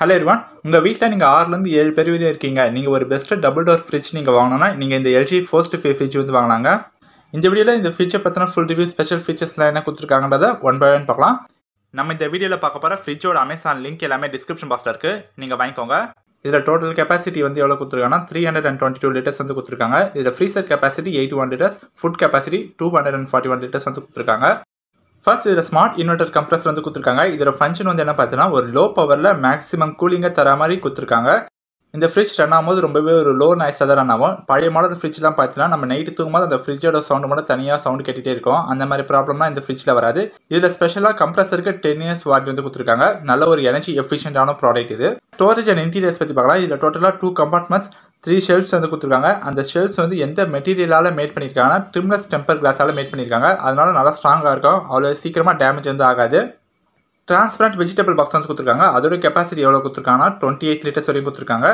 hello இருவான் உங்கள் வீட்டில் நீங்கள் ஆறுலேருந்து ஏழு பேர் வரையும் இருக்கீங்க நீங்கள் ஒரு பெஸ்ட்டு டபுள் டோர் ஃப்ரிட்ஜ் நீங்கள் வாங்கினா நீங்கள் இந்த எல்ஜி ஃபர்ஸ்ட் ஃபே ஃப்ரிட்ஜ் வந்து வாங்கினாங்க இந்த வீடியோவில் இந்த ஃப்ரிட்ஜை பற்றின ஃபுல் ரிவ்யூ ஸ்பெஷல் ஃபீச்சர்ஸ்லாம் என்ன கொடுத்துருக்காங்கன்றத ஒன் பை ஒன் பார்க்கலாம் நம்ம இந்த வீடியோவில் பார்க்க போகிற ஃப்ரிட்ஜோட அமேசான் லிங்க் எல்லாமே டிஸ்கிரிப்ஷன் பாக்ஸில் இருக்குது நீங்கள் வாங்கிக்கோங்க இதில் டோட்டல் கெப்பாசிட்டி வந்து எவ்வளோ கொடுத்துருக்காங்கன்னா three hundred and twenty two litres வந்து கொடுத்துருக்காங்க இதில் freezer capacity eighty one litres food capacity two hundred and forty one litres வந்து கொடுத்துருக்காங்க ஃபர்ஸ்ட் இதில் ஸ்மார்ட் இன்வெர்டர் கம்ப்ரஸர் வந்து கொடுத்துருக்காங்க இதோட ஃபங்க்ஷன் வந்து என்ன பார்த்தீங்கன்னா ஒரு லோ பவரில் மேக்ஸிமம் கூலிங்கை தர மாதிரி கொடுத்துருக்காங்க இந்த ஃப்ரிட்ஜ் ரன் ஆகும்போது ரொம்பவே ஒரு லோ நாய்ஸாக தான் ரன் ஆகும் பழைய மாடல் ஃப்ரிட்ஜ்லாம் பார்த்தீங்கன்னா நம்ம நைட்டு தூங்கும்போது அந்த ஃப்ரிட்ஜோட சவுண்டு மட்டும் தனியாக சவுண்ட் கேட்டுகிட்டே இருக்கும் அந்த மாதிரி ப்ராப்ளம்லாம் இந்த ஃப்ரிட்ஜில் வராது இதில் ஸ்பெஷலாக கம்ப்ரஸருக்கு டென் இயர்ஸ் வாரண்டி வந்து கொடுத்துருக்காங்க நல்ல ஒரு எனர்ஜி எஃபிஷியன்ட்டான ப்ராடக்ட் இது ஸ்டோரேஜ் அண்ட் இன்டீரியர்ஸ் பற்றி பார்க்கலாம் இதில் டோட்டலாக டூ கம்பார்ட்மெண்ட்ஸ் த்ரீ ஷெல்ஃப்ஸ் வந்து கொடுத்துருக்காங்க அந்த ஷெல்ஃப்ஸ் வந்து எந்த மெட்டீரியலால் மேட் பண்ணியிருக்காங்கன்னா ட்ரிம்லெஸ் டெம்பர் கிளாஸால் மேட் பண்ணியிருக்காங்க அதனால நல்லா ஸ்ட்ராங்காக இருக்கும் அவ்வளோ சீக்கிரமாக டேமேஜ் வந்து ஆகாது டிரான்ஸ்பரண்ட் வெஜிடபிள் பாக்ஸ் வந்து கொடுத்துருக்காங்க அதோட கெப்பாசிட்டி எவ்வளோ கொடுத்துருக்காங்கன்னா டுவெண்ட்டி எயிட் லிட்டர்ஸ் வரையும் கொடுத்துருக்காங்க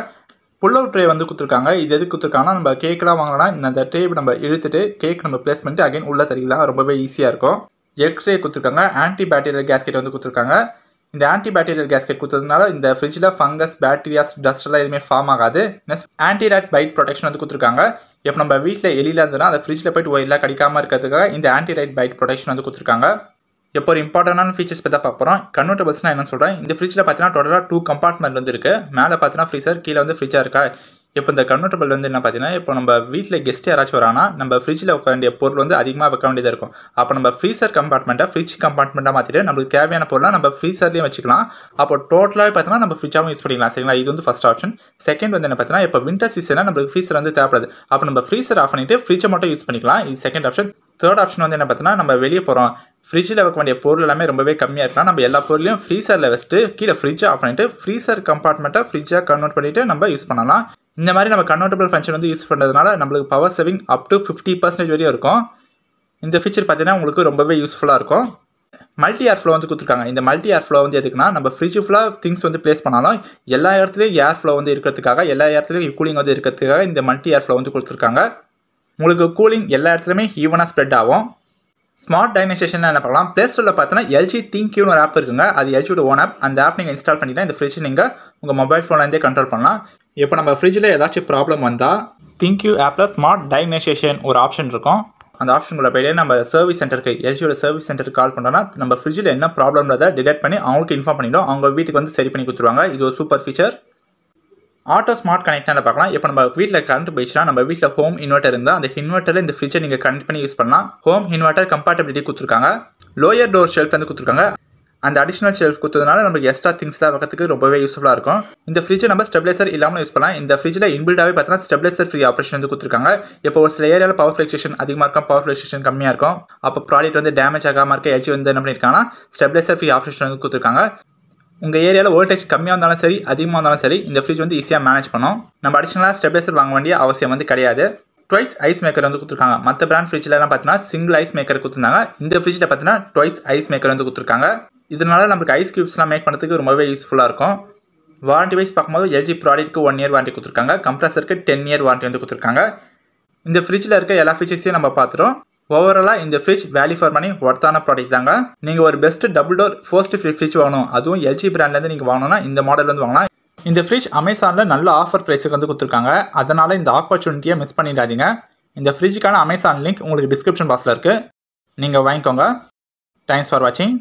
புல்லவு ட்ரே வந்து கொடுத்துருக்காங்க இது எதுக்கு கொடுத்துருக்காங்கன்னா நம்ம கேக்கெலாம் வாங்கினா இந்த ட்ரே நம்ம இழுத்துட்டு கேக் நம்ம பிளேஸ் பண்ணிட்டு அகைன் உள்ளே தறிக்கலாம் ரொம்பவே ஈஸியாக இருக்கும் எக் ட்ரே கொடுத்துருக்காங்க ஆன்டி பேக்டீரியல் கேஸ்கெட் வந்து கொடுத்துருக்காங்க இந்த ஆன்டி பேக்டீரியல் கேஸ்கெட் கொடுத்ததுனால இந்த ஃப்ரிட்ஜில் ஃபங்கஸ் பேக்டீரியாஸ் டஸ்ட்லாம் எதுவுமே ஃபார்ம் ஆகாது நெக்ஸ்ட் ஆன்டி பைட் ப்ரொடெக்ஷன் வந்து கொடுத்துருக்காங்க இப்போ நம்ம வீட்டில் எலியில் இருந்ததுன்னா அந்த ஃப்ரிட்ஜில் போய்ட்டு ஒயிலாக கடிக்காமல் இருக்கிறதுக்காக இந்த ஆன்டி ரைட் பைட் ப்ரொடெக்ஷன் வந்து கொடுத்துருக்காங்க இப்போ ஒரு இம்பார்ட்டண்டான ஃபீச்சர்ஸ் பற்றி பார்க்க போகிறோம் நான் என்ன சொல்கிறேன் இந்த ஃப்ரிட்ஜில் பார்த்தீங்கன்னா டோட்டலாக டூ கம்பார்ட்மெண்ட் வந்து இருக்குது மேலே பார்த்தீங்கன்னா ஃப்ரீசர் கீழே வந்து ஃப்ரிட்ஜாக இருக்கா இப்போ இந்த கன்வெர்டபிள் வந்து என்ன பார்த்தீங்கன்னா இப்போ நம்ம வீட்டில் கெஸ்ட் யாராச்சும் வரானா நம்ம ஃப்ரிட்ஜில் உட்கார வேண்டிய பொருள் வந்து அதிகமாக வைக்க வேண்டியதாக இருக்கும் அப்போ நம்ம ஃப்ரீசர் கம்பார்ட்மெண்ட்டை ஃப்ரிட்ஜ் கம்பார்ட்மெண்ட்டாக மாற்றிட்டு நம்மளுக்கு தேவையான பொருளாக நம்ம ஃப்ரீசர்லேயும் வச்சுக்கலாம் அப்போ டோட்டலாக பார்த்தீங்கன்னா நம்ம ஃப்ரிட்ஜாகவும் யூஸ் பண்ணிக்கலாம் சரிங்களா இது வந்து ஃபஸ்ட் ஆப்ஷன் செகண்ட் வந்து என்ன பார்த்தீங்கன்னா இப்போ வின்டர் சீசனாக நம்மளுக்கு ஃப்ரீசர் வந்து தேவைப்படுது அப்போ நம்ம ஃப்ரீசர் ஆஃப் பண்ணிட்டு ஃப்ரிட்ஜை மட்டும் யூஸ் பண்ணிக்கலாம் இது செகண்ட் ஆப்ஷன் தேர்ட் ஆப்ஷன் வந்து என்ன பார்த்தீங்கன்னா நம்ம வெளியே போகிறோம் ஃப்ரிட்ஜில் வைக்க வேண்டிய பொருள் எல்லாமே ரொம்பவே கம்மியாக இருக்கலாம் நம்ம எல்லா பொருளையும் ஃப்ரீசரில் வச்சுட்டு கீழே ஃப்ரிட்ஜை ஆஃப் பண்ணிட்டு ஃப்ரீசர் கம்பார்ட்மெண்ட்டாக ஃப்ரிட்ஜாக கன்வெர்ட் பண்ணிவிட்டு நம்ம யூஸ் பண்ணலாம் இந்த மாதிரி நம்ம கன்வெர்ட்டபிள் ஃபங்க்ஷன் வந்து யூஸ் பண்ணுறதுனால நம்மளுக்கு power saving up to fifty percentage வரையும் இருக்கும் இந்த ஃபீச்சர் பார்த்தீங்கன்னா உங்களுக்கு ரொம்பவே யூஸ்ஃபுல்லாக இருக்கும் மல்டி ஏர் ஃப்ளோ வந்து கொடுத்துருக்காங்க இந்த மல்டி ஏர் ஃப்ளோ வந்து எதுக்குன்னா நம்ம ஃப்ரிட்ஜ் ஃபுல்லாக திங்ஸ் வந்து பிளேஸ் பண்ணாலும் எல்லா இடத்துலையும் ஏர் ஃப்ளோ வந்து இருக்கிறதுக்காக எல்லா இடத்துலையும் கூலிங் வந்து இருக்கிறதுக்காக இந்த மல்டி ஏர் ஃப்ளோ வந்து கொடுத்துருக்காங்க உங்களுக்கு கூலிங் எல்லா இடத்துலையுமே ஈவனாக ஸ்ப்ரெட் ஆகும் ஸ்மார்ட் டைனைசேஷன் என்ன பார்க்கலாம் ப்ளே ஸ்டோரில் பார்த்தீங்கன்னா எல்ஜி யூனு ஒரு ஆப் இருக்குங்க அது எல்ஜியோட ஓன் ஆப் அந்த ஆப் நீங்கள் இன்ஸ்டால் பண்ணிட்டா இந்த ஃப்ரிட்ஜ் நீங்கள் உங்கள் மொபைல் ஃபோன்லேருந்தே கண்ட்ரோல் பண்ணலாம் இப்போ நம்ம ஃப்ரிட்ஜில் ஏதாச்சும் ப்ராப்ளம் வந்தால் திங்க் யூ ஆப்பில் ஸ்மார்ட் டைமென்ஷேஷன் ஒரு ஆப்ஷன் இருக்கும் அந்த ஆப்ஷனுக்குள்ள போயிட்டு நம்ம சர்வீஸ் சென்டருக்கு எல்ஜியோட சர்வீஸ் சென்டருக்கு கால் பண்ணோன்னா நம்ம ஃப்ரிட்ஜில் என்ன ப்ராப்ளம்ன்றதை டிடெக்ட் பண்ணி அவங்களுக்கு இன்ஃபார்ம் பண்ணிவிடும் அவங்க வீட்டுக்கு வந்து சரி பண்ணி கொடுத்துருவாங்க இது ஒரு சூப்பர் ஃபீச்சர் ஆட்டோ ஸ்மார்ட் கனெக்டரில் பார்க்கலாம் இப்போ நம்ம வீட்டில் கரண்ட் போயிடுச்சுன்னா நம்ம வீட்டில் ஹோம் இன்வெர்ட்டர் இருந்தால் அந்த இன்வெர்ட்டரில் இந்த ஃப்ரிட்ஜை நீங்கள் கனெக்ட் பண்ணி யூஸ் பண்ணலாம் ஹோம் இன்வெர்ட்டர் கம்பார்ட்டபிலிட்டி கொடுத்துருக்காங்க லோயர் டோர் ஷெல்ஃப் வந்து கொடுத்துருக்காங்க அந்த அடிஷ்னல் ஷெல்ஃப் கொடுத்ததுனால நமக்கு எக்ஸ்ட்ரா திங்ஸ்லாம் வைக்கிறதுக்கு ரொம்பவே யூஸ்ஃபுல்லாக இருக்கும் இந்த ஃப்ரிட்ஜை நம்ம ஸ்டெப்லைசர் இல்லாமல் யூஸ் பண்ணலாம் இந்த ஃப்ரிட்ஜில் இன்பில்டாகவே பார்த்தீங்கன்னா ஸ்டெப்லைசர் ஃப்ரீ ஆப்ரேஷன் வந்து கொடுத்துருக்காங்க இப்போ ஒரு சில ஏரியாவில் பவர் ஃபிளக்ஷேஷன் அதிகமாக இருக்கும் பவர் ஃபிளக்ஷேஷன் கம்மியாக இருக்கும் அப்போ ப்ராடக்ட் வந்து டேமேஜ் ஆகாமல் இருக்க எல்ஜி வந்து என்ன பண்ணியிருக்காங்கன்னா ஸ்டெப்லைசர் ஃப்ரீ ஆப்ரேஷன் வந்து கொடுத்துருக்காங்க உங்கள் ஏரியாவில் வோல்டேஜ் கம்மியாக இருந்தாலும் சரி அதிகமாக இருந்தாலும் சரி இந்த ஃப்ரிட்ஜ் வந்து ஈஸியாக மேனேஜ் பண்ணோம் நம்ம அடிஷ்னலாக ஸ்டெப்லைசர் வாங்க வேண்டிய அவசியம் வந்து கிடையாது டுவைஸ் ஐஸ் மேக்கர் வந்து கொடுத்துருக்காங்க மற்ற பிராண்ட் ஃப்ரிட்ஜ்லாம் பார்த்தீங்கன்னா சிங்கிள் ஐஸ் மேக்கர் கொடுத்துருந்தாங்க இந்த ஃப்ரிட்ஜில் பார்த்தீங்கன்னா டுவைஸ் ஐஸ் மேக்கர் வந்து கொடுத்துருக்காங்க இதனால நம்மளுக்கு ஐஸ் கியூப்ஸ்லாம் மேக் பண்ணுறதுக்கு ரொம்பவே யூஸ்ஃபுல்லாக இருக்கும் வாரண்ட்டி வைஸ் பார்க்கும்போது எல்ஜி ப்ராடக்ட்டுக்கு ஒன் இயர் வாரண்ட்டி கொடுத்துருக்காங்க கம்ப்ரஸருக்கு டென் இயர் வாரண்ட்டி வந்து கொடுத்துருக்காங்க இந்த ஃப்ரிட்ஜில் இருக்க எல்லா ஃபீச்சர்ஸையும் நம்ம பார்த்துருவோம் ஓவராலாக இந்த ஃப்ரிட்ஜ் வேல்யூ ஃபார் மணி ஒர்த்தான ப்ராடக்ட் தாங்க நீங்கள் ஒரு best double door first fridge வாங்கணும் அதுவும் எல்ஜி பிராண்ட்லேருந்து நீங்கள் வாங்கணும்னா இந்த மாடல் வந்து வாங்கலாம் இந்த ஃப்ரிட்ஜ் அமேசானில் நல்ல ஆஃபர் ப்ரைஸுக்கு வந்து கொடுத்துருக்காங்க அதனால் இந்த ஆப்பர்ச்சுனிட்டியை மிஸ் பண்ணிடாதீங்க இந்த ஃப்ரிட்ஜுக்கான அமேசான் லிங்க் உங்களுக்கு டிஸ்கிரிப்ஷன் பாக்ஸில் இருக்குது நீங்கள் வாங்கிக்கோங்க தேங்க்ஸ் ஃபார் வாட்சிங்